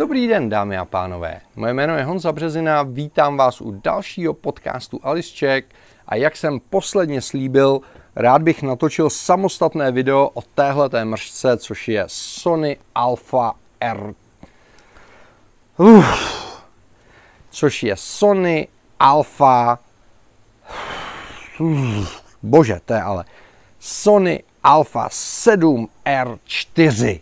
Dobrý den, dámy a pánové. Moje jméno je Honza Březina, vítám vás u dalšího podcastu Alice Check a jak jsem posledně slíbil, rád bych natočil samostatné video o té mršce, což je Sony Alpha R. Uf. Což je Sony Alpha... Bože, to je ale... Sony Alpha 7R4.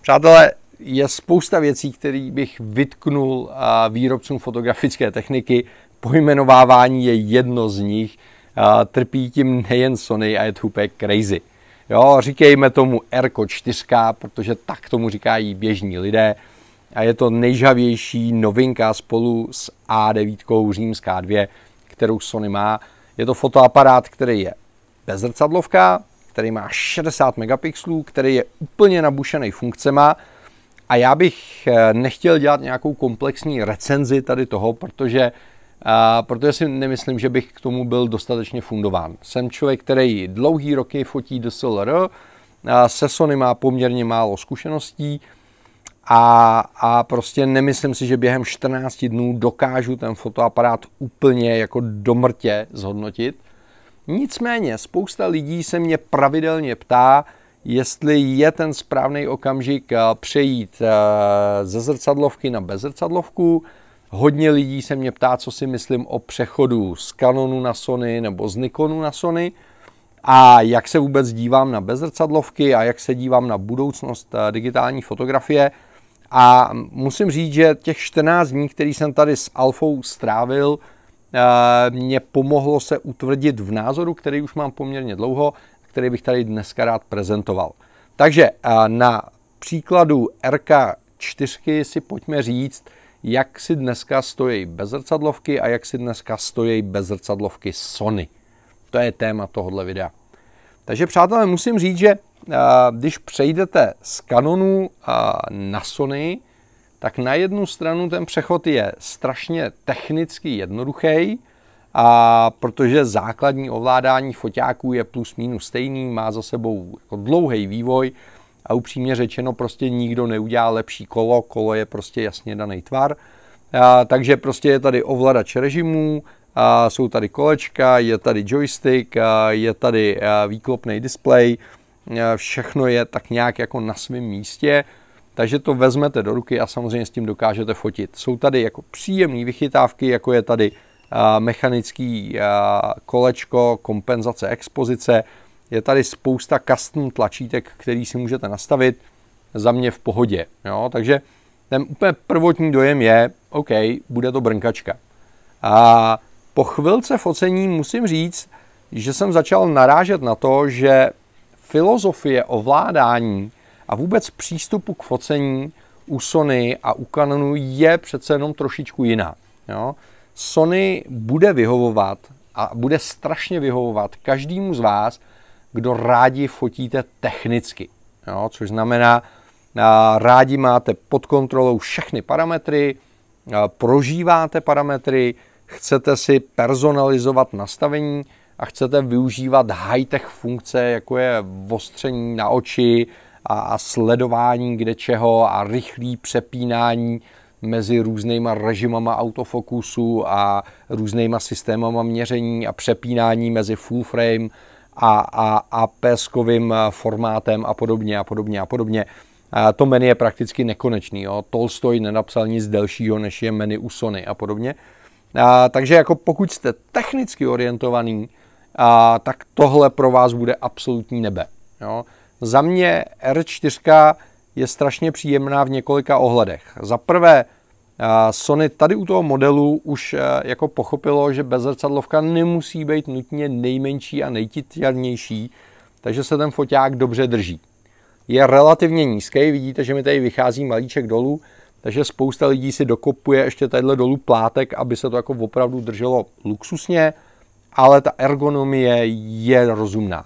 Přátelé, je spousta věcí, které bych vytknul výrobcům fotografické techniky. Pojmenovávání je jedno z nich. Trpí tím nejen Sony a je to úplně crazy. Jo, říkejme tomu Erko 4, protože tak tomu říkají běžní lidé. A je to nejžavější novinka spolu s A9 římská 2, kterou Sony má. Je to fotoaparát, který je bezrcadlovka, který má 60 megapixelů, který je úplně nabušený funkcema, a já bych eh, nechtěl dělat nějakou komplexní recenzi tady toho, protože, eh, protože si nemyslím, že bych k tomu byl dostatečně fundován. Jsem člověk, který dlouhý roky fotí DSLR, eh, se Sony má poměrně málo zkušeností a, a prostě nemyslím si, že během 14 dnů dokážu ten fotoaparát úplně jako do mrtě zhodnotit. Nicméně spousta lidí se mě pravidelně ptá, jestli je ten správný okamžik eh, přejít eh, ze zrcadlovky na bezrcadlovku. Hodně lidí se mě ptá, co si myslím o přechodu z Canonu na Sony nebo z Nikonu na Sony a jak se vůbec dívám na bezrcadlovky a jak se dívám na budoucnost eh, digitální fotografie. A musím říct, že těch 14 dní, který jsem tady s Alfou strávil, mě pomohlo se utvrdit v názoru, který už mám poměrně dlouho, který bych tady dneska rád prezentoval. Takže eh, na příkladu RK4 si pojďme říct, jak si dneska stojí bezrcadlovky a jak si dneska stojí bezrcadlovky Sony. To je téma tohohle videa. Takže přátelé, musím říct, že eh, když přejdete z Canonu eh, na Sony, tak na jednu stranu ten přechod je strašně technicky jednoduchý, a protože základní ovládání foťáků je plus minus stejný, má za sebou jako dlouhý vývoj a upřímně řečeno prostě nikdo neudělá lepší kolo, kolo je prostě jasně daný tvar. A, takže prostě je tady ovladač režimů, a jsou tady kolečka, je tady joystick, a je tady výklopný displej, všechno je tak nějak jako na svém místě, takže to vezmete do ruky a samozřejmě s tím dokážete fotit. Jsou tady jako příjemné vychytávky, jako je tady mechanický kolečko, kompenzace expozice. Je tady spousta custom tlačítek, který si můžete nastavit. Za mě v pohodě. Jo? Takže ten úplně prvotní dojem je, OK, bude to brnkačka. A po chvilce focení musím říct, že jsem začal narážet na to, že filozofie ovládání a vůbec přístupu k focení u Sony a u Canonu je přece jenom trošičku jiná. Jo? Sony bude vyhovovat a bude strašně vyhovovat každému z vás, kdo rádi fotíte technicky. Jo, což znamená, rádi máte pod kontrolou všechny parametry, prožíváte parametry, chcete si personalizovat nastavení a chcete využívat high-tech funkce, jako je ostření na oči a sledování kde čeho a rychlý přepínání mezi různýma režimama autofokusu a různýma systémama měření a přepínání mezi full frame a, a, a peskovým eh, formátem a podobně a podobně a podobně. A to menu je prakticky nekonečný. Jo. Tolstoj nenapsal nic delšího, než je menu u Sony a podobně. A, takže jako pokud jste technicky orientovaný, a, tak tohle pro vás bude absolutní nebe. Jo. Za mě R4 je strašně příjemná v několika ohledech. Za prvé, Sony tady u toho modelu už jako pochopilo, že bezrcadlovka nemusí být nutně nejmenší a nejtitěrnější, takže se ten foťák dobře drží. Je relativně nízký, vidíte, že mi tady vychází malíček dolů, takže spousta lidí si dokopuje ještě tadyhle dolů plátek, aby se to jako opravdu drželo luxusně, ale ta ergonomie je rozumná.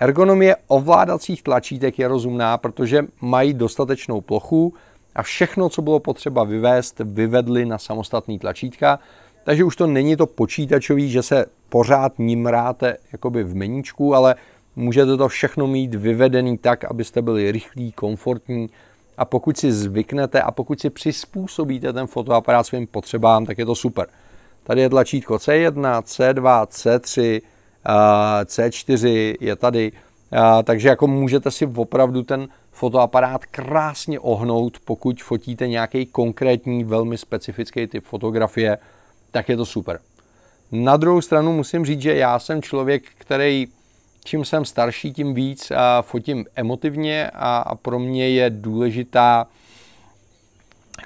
Ergonomie ovládacích tlačítek je rozumná, protože mají dostatečnou plochu a všechno, co bylo potřeba vyvést, vyvedli na samostatný tlačítka, takže už to není to počítačový, že se pořád ráte jakoby v meníčku, ale můžete to všechno mít vyvedený tak, abyste byli rychlí, komfortní a pokud si zvyknete a pokud si přizpůsobíte ten fotoaparát svým potřebám, tak je to super. Tady je tlačítko C1, C2, C3, C4 je tady, takže jako můžete si opravdu ten fotoaparát krásně ohnout, pokud fotíte nějaký konkrétní, velmi specifický typ fotografie, tak je to super. Na druhou stranu musím říct, že já jsem člověk, který čím jsem starší, tím víc a fotím emotivně a, a pro mě je důležitá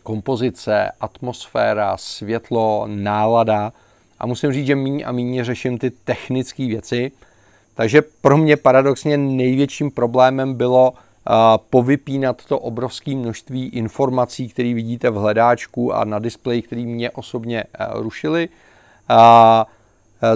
kompozice, atmosféra, světlo, nálada a musím říct, že míň a míň řeším ty technické věci. Takže pro mě paradoxně největším problémem bylo eh, povypínat to obrovské množství informací, které vidíte v hledáčku a na displeji, které mě osobně eh, rušily. Eh,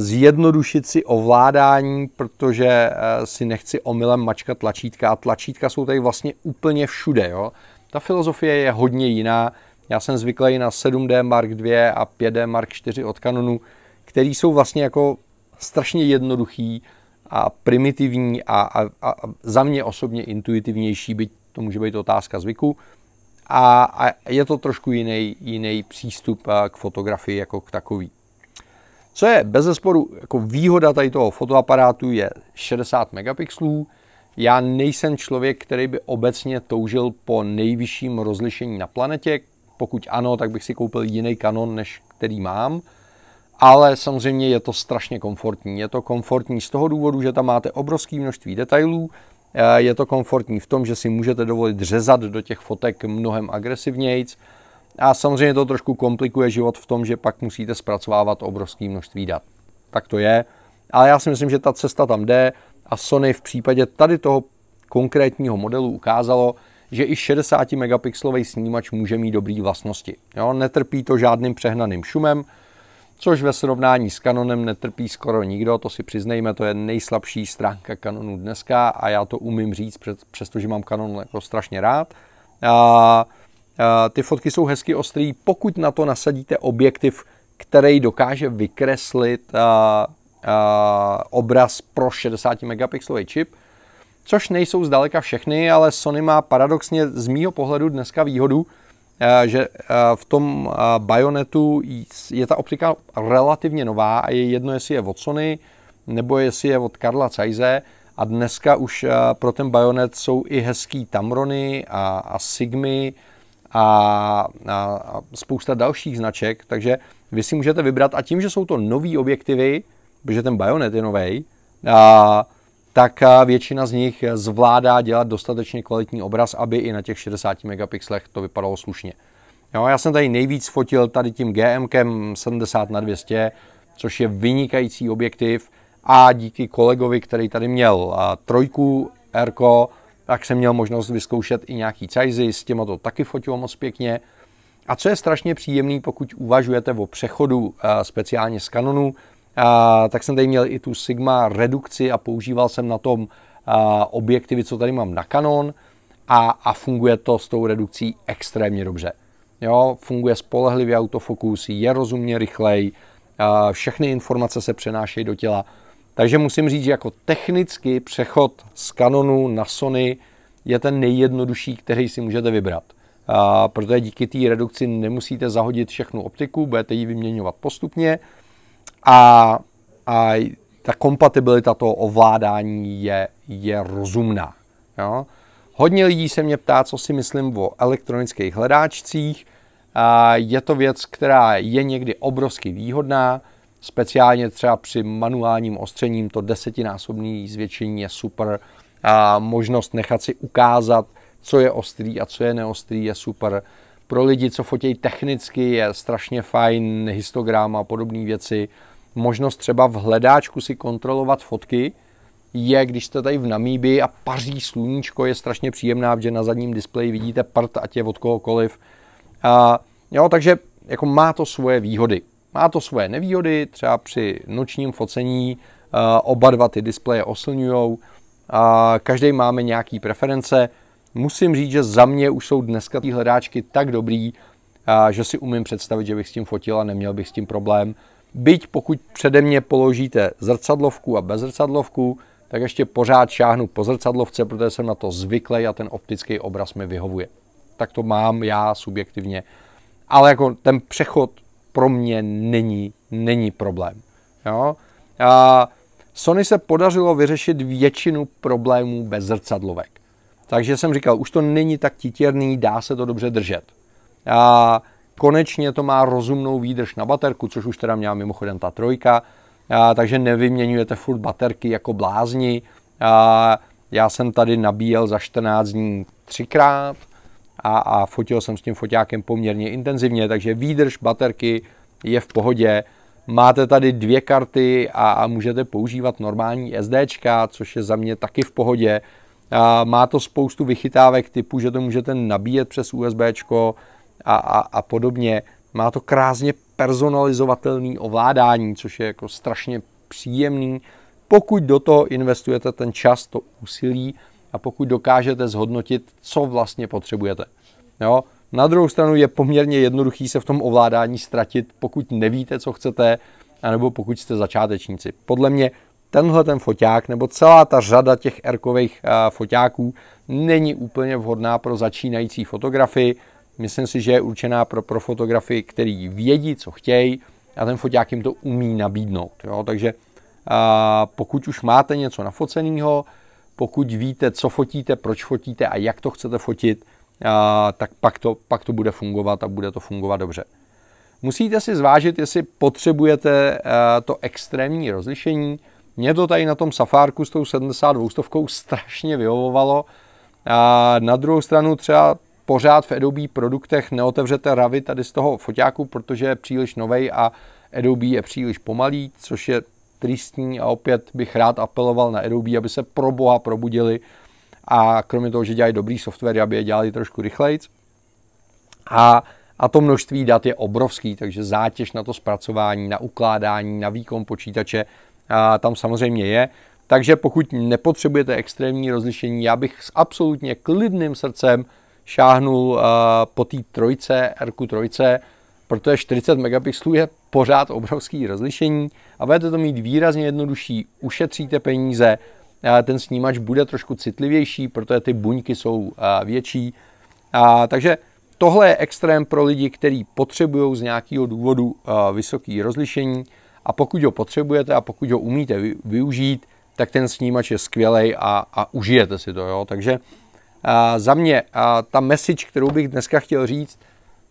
zjednodušit si ovládání, protože si nechci omylem mačkat tlačítka. A tlačítka jsou tady vlastně úplně všude. Jo? Ta filozofie je hodně jiná. Já jsem zvyklý na 7D Mark II a 5D Mark IV od Canonu, který jsou vlastně jako strašně jednoduchý a primitivní a, a, a za mě osobně intuitivnější, byť to může být otázka zvyku. A, a je to trošku jiný, jiný přístup eh, k fotografii jako k takový. Co je bez zesporu jako výhoda tady toho fotoaparátu je 60 megapixelů. Já nejsem člověk, který by obecně toužil po nejvyšším rozlišení na planetě. Pokud ano, tak bych si koupil jiný kanon, než který mám. Ale samozřejmě je to strašně komfortní. Je to komfortní z toho důvodu, že tam máte obrovské množství detailů, eh, je to komfortní v tom, že si můžete dovolit řezat do těch fotek mnohem agresivnějc. A samozřejmě to trošku komplikuje život v tom, že pak musíte zpracovávat obrovské množství dat. Tak to je. Ale já si myslím, že ta cesta tam jde a Sony v případě tady toho konkrétního modelu ukázalo, že i 60 megapixelový snímač může mít dobrý vlastnosti. Jo? Netrpí to žádným přehnaným šumem, což ve srovnání s Canonem netrpí skoro nikdo, to si přiznejme, to je nejslabší stránka Canonu dneska a já to umím říct, přestože mám Canon jako strašně rád. A, a ty fotky jsou hezky ostrý, pokud na to nasadíte objektiv, který dokáže vykreslit a, a, obraz pro 60 megapixelový čip, což nejsou zdaleka všechny, ale Sony má paradoxně z mýho pohledu dneska výhodu, eh, že eh, v tom eh, bajonetu je ta optika relativně nová a je jedno, jestli je od Sony nebo jestli je od Karla Cajze a dneska už pro ten bajonet jsou i hezký Tamrony a, a Sigmy a, a, a spousta dalších značek, takže vy si můžete vybrat a tím, že jsou to nový objektivy, protože ten bajonet je nový, a tak eh, většina z nich zvládá dělat dostatečně kvalitní obraz, aby i na těch 60 megapixlech to vypadalo slušně. Jo, já jsem tady nejvíc fotil tady tím GMkem 70 na 200, což je vynikající objektiv a díky kolegovi, který tady měl eh, trojku Rko, tak jsem měl možnost vyzkoušet i nějaký cajzy, s těma to taky fotilo moc pěkně. A co je strašně příjemný, pokud uvažujete o přechodu eh, speciálně z Canonu a, tak jsem tady měl i tu Sigma redukci a používal jsem na tom a, objektivy, co tady mám na Canon a, a funguje to s tou redukcí extrémně dobře. Jo, funguje spolehlivě autofokus, je rozumně rychlej, a, všechny informace se přenášejí do těla. Takže musím říct, že jako technicky přechod z Canonu na Sony je ten nejjednodušší, který si můžete vybrat. A, protože díky té redukci nemusíte zahodit všechnu optiku, budete ji vyměňovat postupně, a, a ta kompatibilita toho ovládání je, je rozumná. Jo? Hodně lidí se mě ptá, co si myslím o elektronických hledáčcích. Je to věc, která je někdy obrovsky výhodná, speciálně třeba při manuálním ostřením to desetinásobné zvětšení je super. Možnost nechat si ukázat, co je ostrý a co je neostrý je super. Pro lidi, co fotí technicky, je strašně fajn histogram a podobné věci možnost třeba v hledáčku si kontrolovat fotky, je, když jste tady v Namíbii a paří sluníčko, je strašně příjemná, že na zadním displeji vidíte prt, ať je od kohokoliv. A, jo, takže jako má to svoje výhody. Má to svoje nevýhody, třeba při nočním focení a, oba dva ty displeje oslňujou, a každý máme nějaký preference. Musím říct, že za mě už jsou dneska ty hledáčky tak dobrý, a, že si umím představit, že bych s tím fotil a neměl bych s tím problém. Byť pokud přede mě položíte zrcadlovku a bez zrcadlovku, tak ještě pořád šáhnu po zrcadlovce, protože jsem na to zvyklý a ten optický obraz mi vyhovuje. Tak to mám já subjektivně. Ale jako ten přechod pro mě není, není problém. Jo? A Sony se podařilo vyřešit většinu problémů bez zrcadlovek. Takže jsem říkal, už to není tak titěrný, dá se to dobře držet. A Konečně to má rozumnou výdrž na baterku, což už teda měla mimochodem ta trojka, a, takže nevyměňujete furt baterky jako blázni. A, já jsem tady nabíjel za 14 dní třikrát a, a fotil jsem s tím foťákem poměrně intenzivně, takže výdrž baterky je v pohodě. Máte tady dvě karty a, a můžete používat normální SDčka, což je za mě taky v pohodě. A má to spoustu vychytávek typu, že to můžete nabíjet přes USBčko, a, a, a podobně. Má to krásně personalizovatelný ovládání, což je jako strašně příjemný, pokud do toho investujete ten čas, to úsilí a pokud dokážete zhodnotit, co vlastně potřebujete. Jo? Na druhou stranu je poměrně jednoduchý se v tom ovládání ztratit, pokud nevíte, co chcete, anebo pokud jste začátečníci. Podle mě tenhle ten foťák nebo celá ta řada těch erkových eh, foťáků není úplně vhodná pro začínající fotografii, Myslím si, že je určená pro, pro fotografii, který vědí, co chtějí a ten foťák jim to umí nabídnout. Jo? Takže a pokud už máte něco nafoceného, pokud víte, co fotíte, proč fotíte a jak to chcete fotit, a, tak pak to, pak to bude fungovat a bude to fungovat dobře. Musíte si zvážit, jestli potřebujete to extrémní rozlišení. Mě to tady na tom safárku s tou 72 stovkou strašně vyhovovalo. A na druhou stranu třeba pořád v Adobe produktech neotevřete ravy tady z toho foťáku, protože je příliš novej a Adobe je příliš pomalý, což je tristní a opět bych rád apeloval na Adobe, aby se pro boha probudili a kromě toho, že dělají dobrý software, aby je dělali trošku rychleji. A, a to množství dat je obrovský, takže zátěž na to zpracování, na ukládání, na výkon počítače a tam samozřejmě je. Takže pokud nepotřebujete extrémní rozlišení, já bych s absolutně klidným srdcem šáhnul eh, po té trojce, rq trojce, protože 40 megapixelů je pořád obrovský rozlišení a budete to mít výrazně jednodušší, ušetříte peníze, eh, ten snímač bude trošku citlivější, protože ty buňky jsou eh, větší. A, takže tohle je extrém pro lidi, kteří potřebují z nějakého důvodu vysoké rozlišení a pokud ho potřebujete a pokud ho umíte využít, tak ten snímač je skvělý a, a užijete si to. Jo? Takže za mě ta message, kterou bych dneska chtěl říct,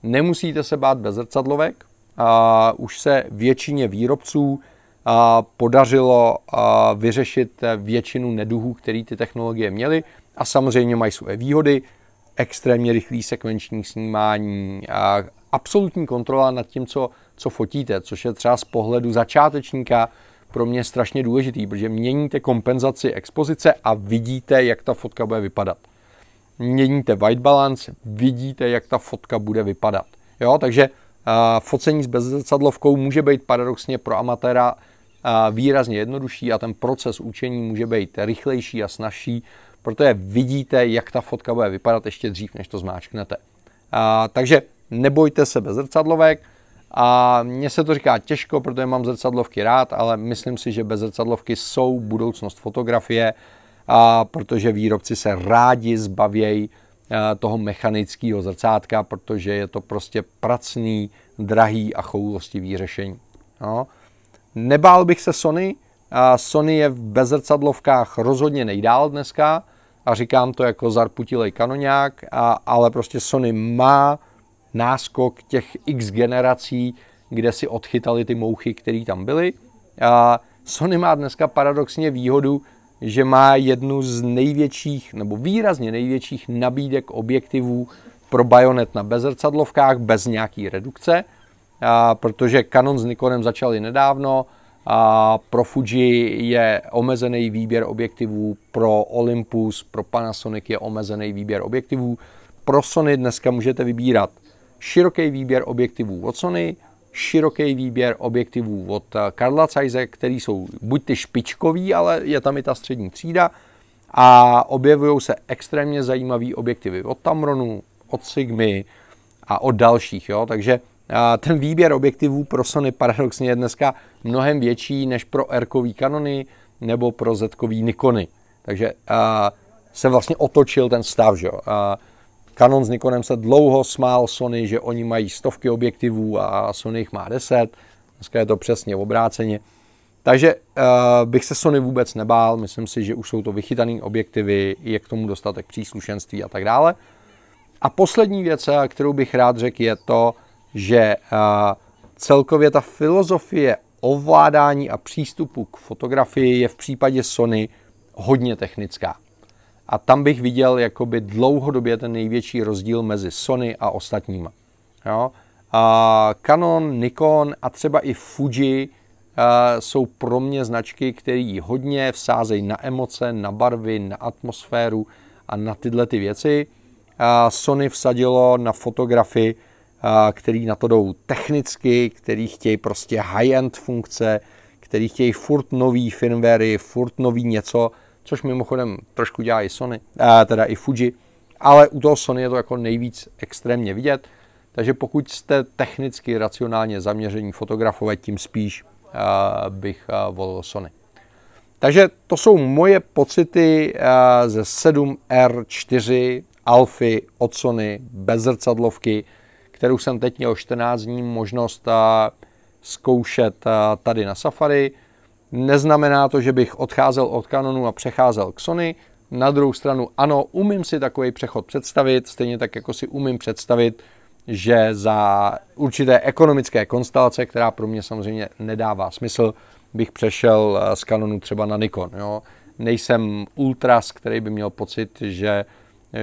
nemusíte se bát bez zrcadlovek. už se většině výrobců podařilo vyřešit většinu neduhů, které ty technologie měly. A samozřejmě mají své výhody, extrémně rychlý sekvenční snímání, a absolutní kontrola nad tím, co, co fotíte, což je třeba z pohledu začátečníka pro mě strašně důležitý, protože měníte kompenzaci expozice a vidíte, jak ta fotka bude vypadat měníte white balance, vidíte, jak ta fotka bude vypadat. Jo, takže uh, focení s bezzrcadlovkou může být paradoxně pro amatéra uh, výrazně jednodušší a ten proces učení může být rychlejší a snažší, protože vidíte, jak ta fotka bude vypadat ještě dřív, než to zmáčknete. Uh, takže nebojte se bez zrcadlovek, a mně se to říká těžko, protože mám zrcadlovky rád, ale myslím si, že bez zrcadlovky jsou budoucnost fotografie a protože výrobci se rádi zbavějí eh, toho mechanického zrcátka, protože je to prostě pracný, drahý a choulostivý řešení. No. Nebál bych se Sony, a Sony je v bezrcadlovkách rozhodně nejdál dneska a říkám to jako zarputilej kanoňák, a, ale prostě Sony má náskok těch x generací, kde si odchytali ty mouchy, které tam byly. A Sony má dneska paradoxně výhodu, že má jednu z největších, nebo výrazně největších nabídek objektivů pro bajonet na bezrcadlovkách bez nějaký redukce, a, protože Canon s Nikonem začali nedávno, a pro Fuji je omezený výběr objektivů, pro Olympus, pro Panasonic je omezený výběr objektivů. Pro Sony dneska můžete vybírat široký výběr objektivů od Sony, široký výběr objektivů od eh, Karla Zeise, který jsou buď ty špičkový, ale je tam i ta střední třída a objevují se extrémně zajímavý objektivy od Tamronu, od Sigmy a od dalších, jo? takže eh, ten výběr objektivů pro Sony paradoxně je dneska mnohem větší než pro r kanony nebo pro z Nikony. Takže eh, se vlastně otočil ten stav. Že Canon s Nikonem se dlouho smál Sony, že oni mají stovky objektivů a Sony jich má deset. Dneska je to přesně obráceně. Takže uh, bych se Sony vůbec nebál, myslím si, že už jsou to vychytané objektivy, je k tomu dostatek příslušenství a tak dále. A poslední věc, eh, kterou bych rád řekl, je to, že uh, celkově ta filozofie ovládání a přístupu k fotografii je v případě Sony hodně technická. A tam bych viděl jakoby dlouhodobě ten největší rozdíl mezi Sony a ostatníma. Jo? A Canon, Nikon a třeba i Fuji eh, jsou pro mě značky, které hodně vsázejí na emoce, na barvy, na atmosféru a na tyhle ty věci. A Sony vsadilo na fotografy, eh, který na to jdou technicky, který chtějí prostě high-end funkce, který chtějí furt nový firmware, furt nový něco – což mimochodem trošku dělá i Sony, teda i Fuji, ale u toho Sony je to jako nejvíc extrémně vidět, takže pokud jste technicky racionálně zaměření fotografovat, tím spíš bych volil Sony. Takže to jsou moje pocity ze 7R4 Alfy od Sony bez zrcadlovky, kterou jsem teď měl 14 dní možnost zkoušet tady na Safari. Neznamená to, že bych odcházel od Canonu a přecházel k Sony. Na druhou stranu, ano, umím si takový přechod představit, stejně tak jako si umím představit, že za určité ekonomické konstelace, která pro mě samozřejmě nedává smysl, bych přešel eh, z Canonu třeba na Nikon. Jo? Nejsem ultras, který by měl pocit, že,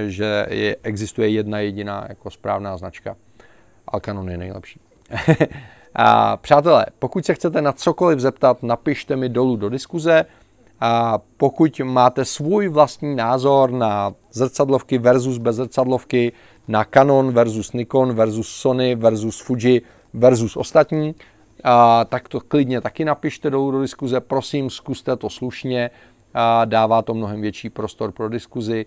že je, existuje jedna jediná jako správná značka. A Canon je nejlepší. A přátelé, pokud se chcete na cokoliv zeptat, napište mi dolů do diskuze. A pokud máte svůj vlastní názor na zrcadlovky versus bez zrcadlovky, na Canon versus Nikon versus Sony versus Fuji versus ostatní, a, tak to klidně taky napište dolů do diskuze. Prosím, zkuste to slušně. A dává to mnohem větší prostor pro diskuzi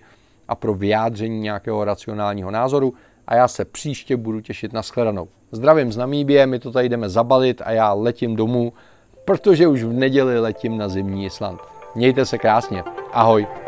a pro vyjádření nějakého racionálního názoru a já se příště budu těšit na shledanou. Zdravím z Namíbie, my to tady jdeme zabalit a já letím domů, protože už v neděli letím na zimní Island. Mějte se krásně. Ahoj.